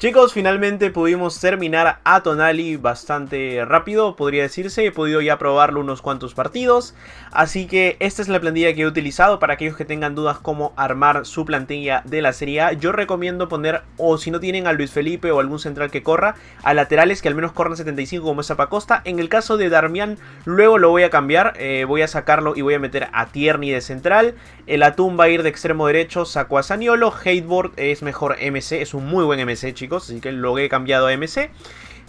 Chicos, finalmente pudimos terminar a Tonali bastante rápido, podría decirse. He podido ya probarlo unos cuantos partidos. Así que esta es la plantilla que he utilizado para aquellos que tengan dudas cómo armar su plantilla de la Serie A. Yo recomiendo poner, o si no tienen a Luis Felipe o algún central que corra, a laterales que al menos corran 75 como es Zapacosta. En el caso de Darmian, luego lo voy a cambiar. Eh, voy a sacarlo y voy a meter a Tierney de central. El eh, Atún va a ir de extremo derecho, Saco a Saniolo. Hateboard es mejor MC, es un muy buen MC, chicos así que lo he cambiado a MC.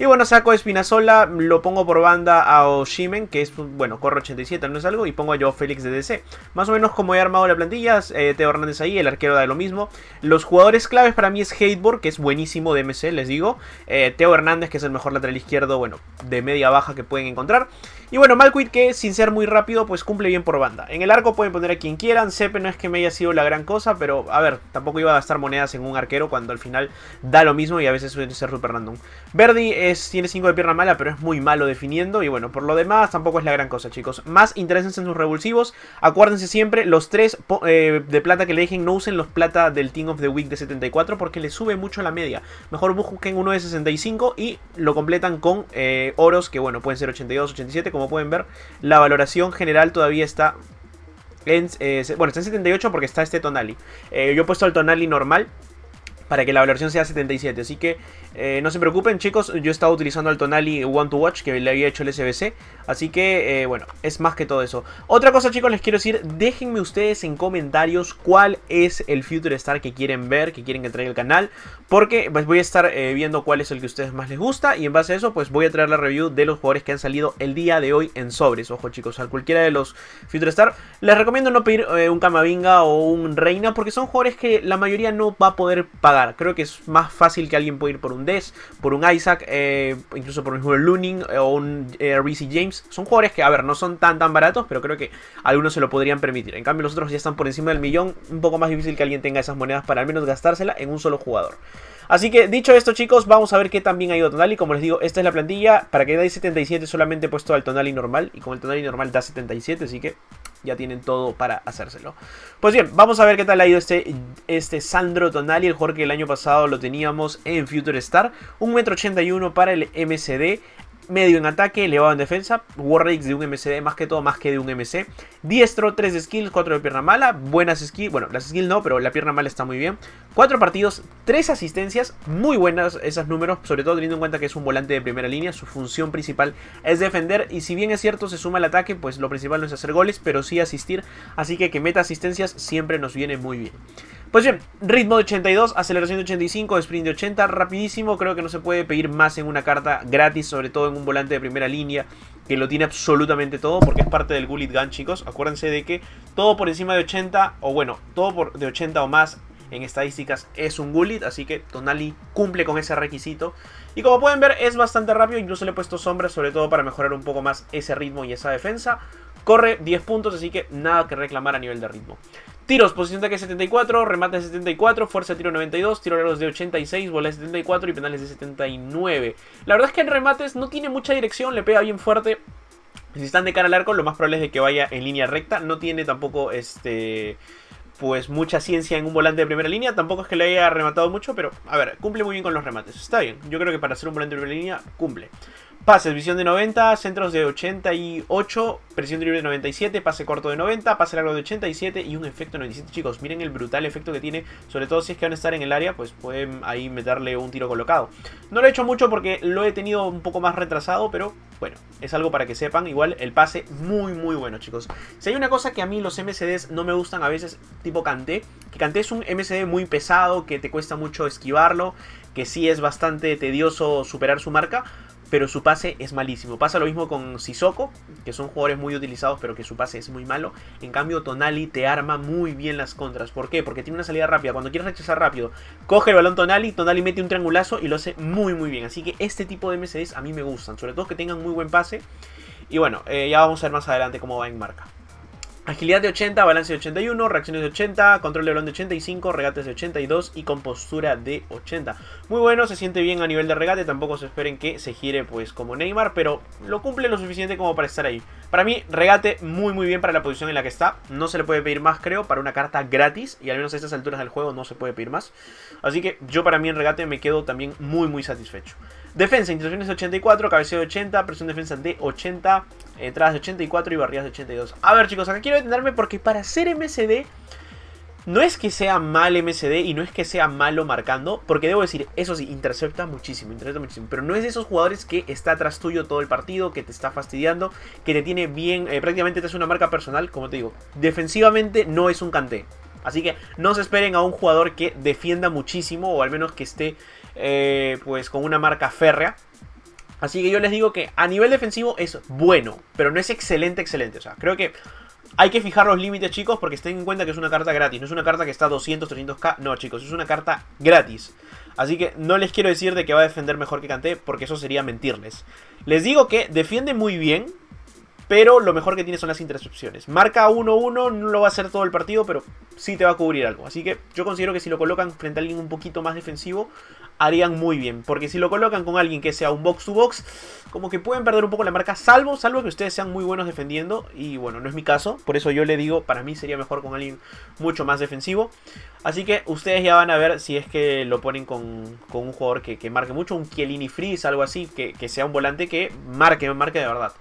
Y bueno, saco a Espinazola, lo pongo por banda a Oshimen, que es, bueno, corre 87, no es algo, y pongo a yo Félix de DC. Más o menos como he armado la plantilla, eh, Teo Hernández ahí, el arquero da lo mismo. Los jugadores claves para mí es Hateboard, que es buenísimo de MC, les digo. Eh, Teo Hernández, que es el mejor lateral izquierdo, bueno, de media baja que pueden encontrar. Y bueno, Malquit, que sin ser muy rápido, pues cumple bien por banda. En el arco pueden poner a quien quieran, Sepe no es que me haya sido la gran cosa, pero a ver, tampoco iba a gastar monedas en un arquero cuando al final da lo mismo y a veces suele ser super random. Verdi, eh, tiene 5 de pierna mala, pero es muy malo definiendo. Y bueno, por lo demás tampoco es la gran cosa, chicos. Más intereses en sus revulsivos. Acuérdense siempre, los 3 eh, de plata que le dejen, no usen los plata del Team of the Week de 74 porque le sube mucho la media. Mejor busquen uno de 65 y lo completan con eh, oros que, bueno, pueden ser 82, 87. Como pueden ver, la valoración general todavía está en, eh, bueno, está en 78 porque está este Tonali. yo he puesto el Tonali normal, para que la valoración sea 77. Así que eh, no se preocupen chicos, yo he estado utilizando El Tonali One to Watch que le había hecho el SBC. Así que eh, bueno, es más que todo eso. Otra cosa chicos les quiero decir, déjenme ustedes en comentarios cuál es el Future Star que quieren ver, que quieren que traiga el canal. Porque pues, voy a estar eh, viendo cuál es el que a ustedes más les gusta y en base a eso pues voy a traer la review de los jugadores que han salido el día de hoy en sobres. Ojo chicos, a cualquiera de los Future Star les recomiendo no pedir un Camavinga o un Reina porque son jugadores que la mayoría no va a poder pagar. Creo que es más fácil que alguien pueda ir por un Des, por un Isaac, eh, incluso por un Looning eh, o un eh, James. Son jugadores que, a ver, no son tan tan baratos, pero creo que algunos se lo podrían permitir. En cambio, los otros ya están por encima del millón. Un poco más difícil que alguien tenga esas monedas para al menos gastársela en un solo jugador. Así que dicho esto chicos, vamos a ver qué también ha ido Tonali. Como les digo, esta es la plantilla. Para que dais 77 solamente he puesto al Tonali normal. Y con el Tonali normal da 77, así que ya tienen todo para hacérselo. Pues bien, vamos a ver qué tal ha ido este, este Sandro Tonali, el Jorge que el año pasado lo teníamos en Future Star. 1,81m para el MCD medio en ataque, elevado en defensa, War de un MCD más que todo, más que de un MC. Diestro, 3 de skill, 4 de pierna mala, buenas skills, bueno, las skills no, pero la pierna mala está muy bien. 4 partidos, 3 asistencias, muy buenas esos números, sobre todo teniendo en cuenta que es un volante de primera línea, su función principal es defender y si bien es cierto se suma al ataque, pues lo principal no es hacer goles, pero sí asistir, así que que meta asistencias siempre nos viene muy bien. Pues bien, ritmo de 82, aceleración de 85, sprint de 80, rapidísimo. Creo que no se puede pedir más en una carta gratis, sobre todo en un volante de primera línea que lo tiene absolutamente todo porque es parte del Gullit Gun, chicos. Acuérdense de que todo por encima de 80, o bueno, todo por de 80 o más en estadísticas es un Gullit, así que Tonali cumple con ese requisito. Y como pueden ver, es bastante rápido, incluso le he puesto sombra sobre todo para mejorar un poco más ese ritmo y esa defensa. Corre 10 puntos, así que nada que reclamar a nivel de ritmo. Tiros, posición de 74, remate de 74, fuerza de tiro 92, tiro largos de 86, bola de 74 y penales de 79. La verdad es que en remates no tiene mucha dirección, le pega bien fuerte. Si están de cara al arco, lo más probable es de que vaya en línea recta. No tiene tampoco este pues mucha ciencia en un volante de primera línea. Tampoco es que le haya rematado mucho, pero a ver, cumple muy bien con los remates. Está bien, yo creo que para ser un volante de primera línea, cumple. Pases, visión de 90, centros de 88, presión libre de 97, pase corto de 90, pase largo de 87 y un efecto 97. Chicos, miren el brutal efecto que tiene, sobre todo si es que van a estar en el área, pues pueden ahí meterle un tiro colocado. No lo he hecho mucho porque lo he tenido un poco más retrasado, pero bueno, es algo para que sepan. Igual el pase muy, muy bueno, chicos. Si hay una cosa que a mí los MCDs no me gustan a veces, tipo Canté, que Canté es un MCD muy pesado, que te cuesta mucho esquivarlo, que sí es bastante tedioso superar su marca pero su pase es malísimo. Pasa lo mismo con Sissoko, que son jugadores muy utilizados, pero que su pase es muy malo. En cambio, Tonali te arma muy bien las contras. ¿Por qué? Porque tiene una salida rápida. Cuando quieres rechazar rápido, coge el balón Tonali, Tonali mete un triangulazo y lo hace muy, muy bien. Así que este tipo de MCDs a mí me gustan, sobre todo que tengan muy buen pase. Y bueno, eh, ya vamos a ver más adelante cómo va en marca. Agilidad de 80, balance de 81, reacciones de 80, control de balón de 85, regates de 82 y compostura de 80. Muy bueno, se siente bien a nivel de regate, tampoco se esperen que se gire pues como Neymar, pero lo cumple lo suficiente como para estar ahí. Para mí, regate muy muy bien para la posición en la que está, no se le puede pedir más creo, para una carta gratis, y al menos a estas alturas del juego no se puede pedir más. Así que yo para mí en regate me quedo también muy muy satisfecho. Defensa, intercepciones 84, cabeceo de 80, presión defensa de 80, entradas de 84 y barridas de 82. A ver chicos, acá quiero detenerme porque para ser MCD no es que sea mal MCD y no es que sea malo marcando, porque debo decir, eso sí, intercepta muchísimo, intercepta muchísimo, pero no es de esos jugadores que está atrás tuyo todo el partido, que te está fastidiando, que te tiene bien, eh, prácticamente te hace una marca personal, como te digo, defensivamente no es un canté, Así que no se esperen a un jugador que defienda muchísimo o al menos que esté eh, pues con una marca férrea. Así que yo les digo que a nivel defensivo es bueno, pero no es excelente, excelente. O sea, creo que hay que fijar los límites, chicos, porque estén en cuenta que es una carta gratis. No es una carta que está 200, 300k. No, chicos, es una carta gratis. Así que no les quiero decir de que va a defender mejor que Kanté, porque eso sería mentirles. Les digo que defiende muy bien, pero lo mejor que tiene son las intercepciones. Marca 1-1, no lo va a hacer todo el partido, pero sí te va a cubrir algo. Así que yo considero que si lo colocan frente a alguien un poquito más defensivo, harían muy bien. Porque si lo colocan con alguien que sea un box to box, como que pueden perder un poco la marca, salvo, salvo que ustedes sean muy buenos defendiendo. Y bueno, no es mi caso. Por eso yo le digo, para mí sería mejor con alguien mucho más defensivo. Así que ustedes ya van a ver si es que lo ponen con, un jugador que, marque mucho, un Kielini Freeze, algo así, que, que sea un volante que marque, marque de verdad.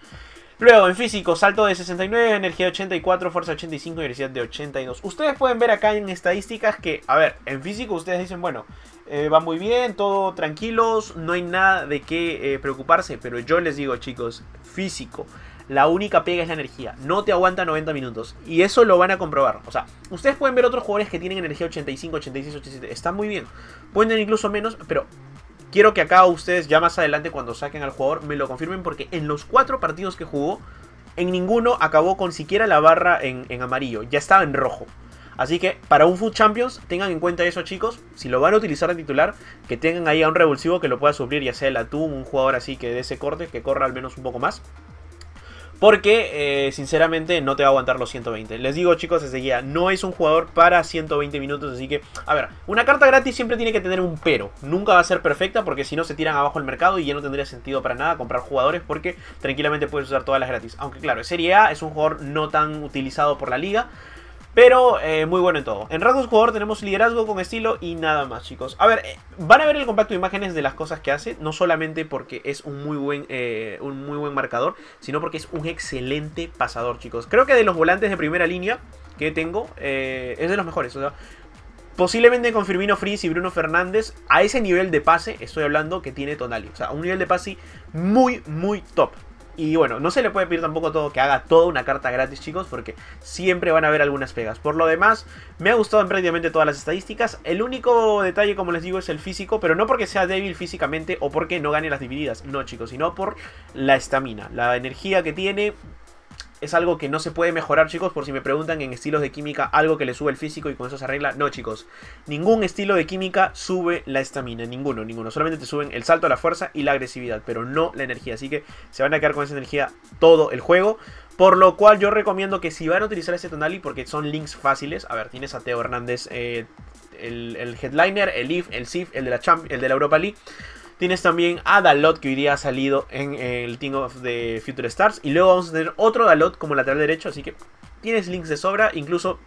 Luego, en físico, salto de 69, energía 84, fuerza 85 y velocidad de 82. Ustedes pueden ver acá en estadísticas que, a ver, en físico ustedes dicen, bueno, eh, va muy bien, todo tranquilos, no hay nada de qué eh, preocuparse. Pero yo les digo, chicos, físico, la única pega es la energía. No te aguanta 90 minutos. Y eso lo van a comprobar. O sea, ustedes pueden ver otros jugadores que tienen energía 85, 86, 87. Están muy bien. Pueden tener incluso menos, pero Quiero que acá ustedes ya más adelante cuando saquen al jugador me lo confirmen porque en los cuatro partidos que jugó, en ninguno acabó con siquiera la barra en, amarillo, ya estaba en rojo. Así que para un Food Champions, tengan en cuenta eso, chicos. Si lo van a utilizar de titular, que tengan ahí a un revulsivo que lo pueda suplir, ya sea el atún, un jugador así que de ese corte, que corra al menos un poco más. Porque, eh, sinceramente, no te va a aguantar los 120. Les digo, chicos, ese guía no es un jugador para 120 minutos. Así que, a ver, una carta gratis siempre tiene que tener un pero. Nunca va a ser perfecta porque si no se tiran abajo el mercado y ya no tendría sentido para nada comprar jugadores porque tranquilamente puedes usar todas las gratis. Aunque, claro, Serie A es un jugador no tan utilizado por la liga. Pero eh, muy bueno en todo. En rasgos jugador tenemos liderazgo con estilo y nada más, chicos. A ver, eh, van a ver el compacto de imágenes de las cosas que hace. No solamente porque es un muy buen, eh, un muy buen marcador, sino porque es un excelente pasador, chicos. Creo que de los volantes de primera línea que tengo, es de los mejores. O sea, Posiblemente con Firmino Frizz y Bruno Fernández, a ese nivel de pase estoy hablando que tiene Tonali. O sea, un nivel de pase muy, muy top. Y bueno, no se le puede pedir tampoco todo que haga toda una carta gratis, chicos, porque siempre van a haber algunas pegas. Por lo demás, me ha gustado prácticamente todas las estadísticas. El único detalle, como les digo, es el físico, pero no porque sea débil físicamente o porque no gane las divididas. No, chicos, sino por la estamina, la energía que tiene es algo que no se puede mejorar, chicos, por si me preguntan en estilos de química algo que le sube el físico y con eso se arregla. No, chicos, ningún estilo de química sube la estamina, ninguno, ninguno. Solamente te suben el salto, la fuerza y la agresividad, pero no la energía. Así que se van a quedar con esa energía todo el juego. Por lo cual yo recomiendo que si van a utilizar este Tonali, porque son links fáciles, a ver, tienes a Teo Hernández, eh, el, Headliner, el IF, el SIF, el de la, Champ el de la Europa League. Tienes también a Dalot que hoy día ha salido en el Team of the Future Stars. Y luego vamos a tener otro Dalot como lateral derecho. Así que tienes links de sobra. Incluso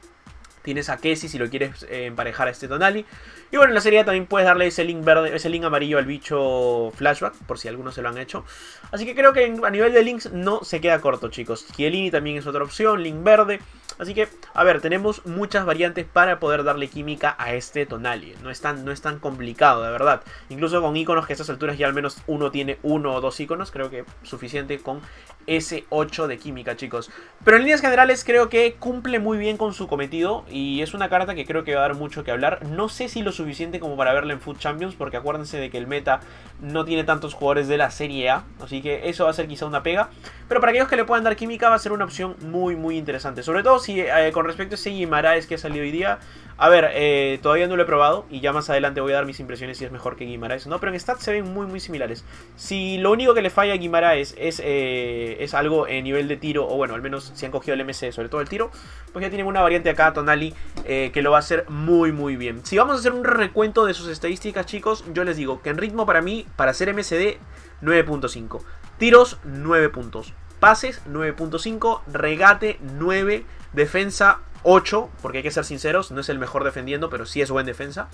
tienes a Kessi si lo quieres eh, emparejar a este Donali. Y bueno, en la serie también puedes darle ese link verde, ese link amarillo al bicho flashback, por si algunos se lo han hecho. Así que creo que a nivel de links no se queda corto, chicos. Kielini también es otra opción, link verde. Así que, a ver, tenemos muchas variantes para poder darle química a este Tonali. No es tan, no es tan complicado, de verdad. Incluso con iconos que a estas alturas ya al menos uno tiene uno o dos iconos, creo que suficiente con S8 de química, chicos. Pero en líneas generales creo que cumple muy bien con su cometido y es una carta que creo que va a dar mucho que hablar. No sé si lo suficiente como para verla en Food Champions, porque acuérdense de que el meta no tiene tantos jugadores de la Serie A, así que eso va a ser quizá una pega. Pero para aquellos que le puedan dar química va a ser una opción muy, muy interesante. Sobre todo si eh, con respecto a ese Yimaraes que ha salido hoy día, a ver, eh, todavía no lo he probado y ya más adelante voy a dar mis impresiones si es mejor que Guimaraes no, pero en stats se ven muy muy similares. Si lo único que le falla a Guimaraes es, eh, es algo en nivel de tiro, o bueno, al menos si han cogido el MC, sobre todo el tiro, pues ya tienen una variante acá, Tonali, eh, que lo va a hacer muy muy bien. Si vamos a hacer un recuento de sus estadísticas, chicos, yo les digo que en ritmo para mí, para ser MCD, 9.5. Tiros, 9 puntos. Pases, 9.5. Regate, 9. Defensa, 8, porque hay que ser sinceros, no es el mejor defendiendo, pero sí es buen defensa.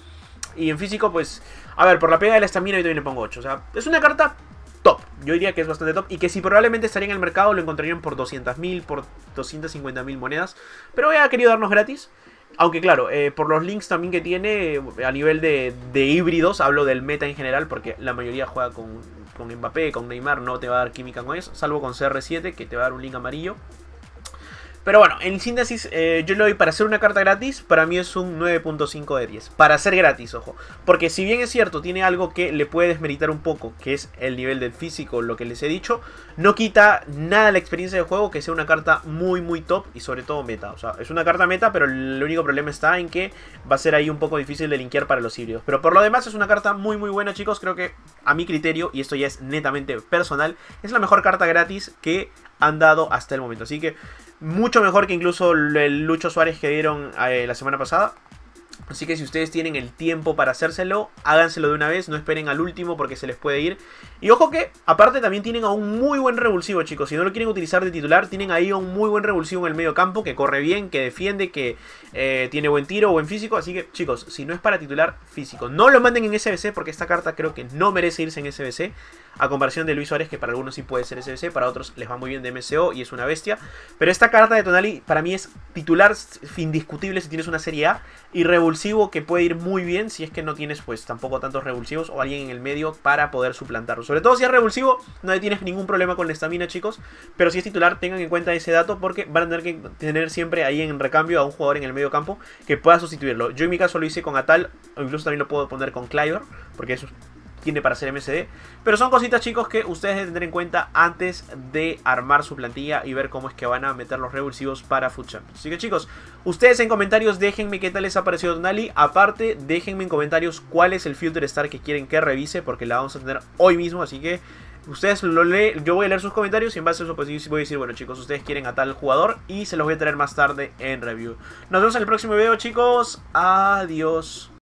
Y en físico, pues, a ver, por la pega de la estamina yo también le pongo 8. O sea, es una carta top. Yo diría que es bastante top. Y que si probablemente estaría en el mercado, lo encontrarían por 200.000, por 250.000 monedas. Pero ha querido darnos gratis. Aunque claro, eh, por los links también que tiene eh, a nivel de, híbridos, hablo del meta en general, porque la mayoría juega con, con Mbappé, con Neymar, no te va a dar química con eso, salvo con CR7, que te va a dar un link amarillo. Pero bueno, en síntesis, eh, yo le doy para hacer una carta gratis, para mí es un 9.5 de 10. Para ser gratis, ojo. Porque si bien es cierto, tiene algo que le puede desmeritar un poco, que es el nivel del físico, lo que les he dicho, no quita nada la experiencia de juego que sea una carta muy, muy top y sobre todo meta. O sea, es una carta meta, pero el único problema está en que va a ser ahí un poco difícil de linkear para los híbridos. Pero por lo demás, es una carta muy, muy buena, chicos. Creo que a mi criterio, y esto ya es netamente personal, es la mejor carta gratis que han dado hasta el momento. Así que mucho mejor que incluso el Lucho Suárez que dieron eh, la semana pasada. Así que si ustedes tienen el tiempo para hacérselo, háganselo de una vez, no esperen al último porque se les puede ir. Y ojo que, aparte también tienen a un muy buen revulsivo, chicos. Si no lo quieren utilizar de titular, tienen ahí a un muy buen revulsivo en el medio campo, que corre bien, que defiende, que eh, tiene buen tiro, buen físico. Así que, chicos, si no es para titular físico, no lo manden en SBC porque esta carta creo que no merece irse en SBC a comparación de Luis Suárez, que para algunos sí puede ser SBC, para otros les va muy bien de MCO y es una bestia. Pero esta carta de Tonali para mí es titular indiscutible si tienes una Serie A y revulsivo que puede ir muy bien si es que no tienes pues tampoco tantos revulsivos o alguien en el medio para poder suplantarlo. Sobre todo si es revulsivo, no tienes ningún problema con la estamina, chicos. Pero si es titular, tengan en cuenta ese dato porque van a tener que tener siempre ahí en recambio a un jugador en el medio campo que pueda sustituirlo. Yo en mi caso lo hice con Atal, o incluso también lo puedo poner con Cliver, porque es tiene para hacer MSD, Pero son cositas, chicos, que ustedes deben tener en cuenta antes de armar su plantilla y ver cómo es que van a meter los revulsivos para FUT Champions. Así que, chicos, ustedes en comentarios déjenme qué tal les ha parecido Tonali. Aparte, déjenme en comentarios cuál es el filter Star que quieren que revise, porque la vamos a tener hoy mismo, así que... Ustedes lo leen, yo voy a leer sus comentarios y en base a eso pues voy a decir, bueno chicos, ustedes quieren a tal jugador y se los voy a traer más tarde en review. Nos vemos en el próximo video chicos, adiós.